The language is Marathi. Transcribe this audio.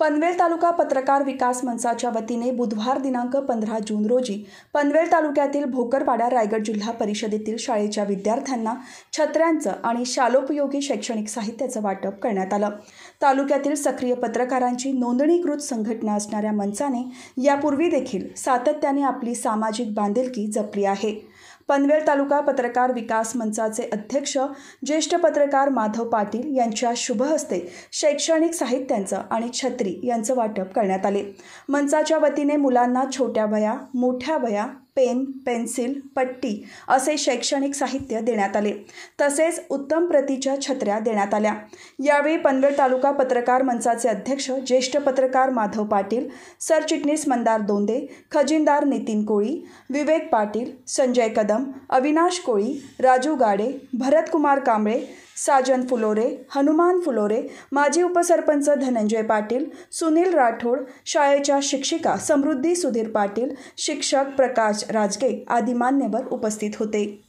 पनवेल तालुका पत्रकार विकास मंचाच्या वतीने बुधवार दिनांक पंधरा जून रोजी पनवेल तालुक्यातील भोकरपाडा रायगड जिल्हा परिषदेतील शाळेच्या विद्यार्थ्यांना छत्र्यांचं आणि शालोपयोगी शैक्षणिक साहित्याचं वाटप करण्यात आलं तालुक्यातील सक्रिय पत्रकारांची नोंदणीकृत संघटना असणाऱ्या मंचाने यापूर्वी देखील सातत्याने आपली सामाजिक बांधिलकी जपली आहे पनवेल तालुका पत्रकार विकास मंचाचे अध्यक्ष ज्येष्ठ पत्रकार माधव पाटील यांच्या शुभहस्ते शैक्षणिक साहित्यांचं आणि छत्री यांचं वाटप करण्यात आले मंचाच्या वतीने मुलांना छोट्या भया मोठ्या भया पेन पेन्सिल पट्टी असे शैक्षणिक साहित्य देण्यात आले तसेच उत्तम प्रतीच्या छत्र्या देण्यात आल्या यावेळी पनवेल तालुका पत्रकार मंचाचे अध्यक्ष ज्येष्ठ पत्रकार माधव पाटील सरचिटणीस मंदार दोंदे खजिनदार नितीन कोळी विवेक पाटील संजय कदम अविनाश कोळी राजू गाडे भरतकुमार कांबळे साजन फुलोरे हनुमान फुलोरे माजी उपसरपंच धनंजय पाटील सुनील राठोड शाळेच्या शिक्षिका समृद्धी सुधीर पाटील शिक्षक प्रकाश राजगे आदी मान्यवर उपस्थित होते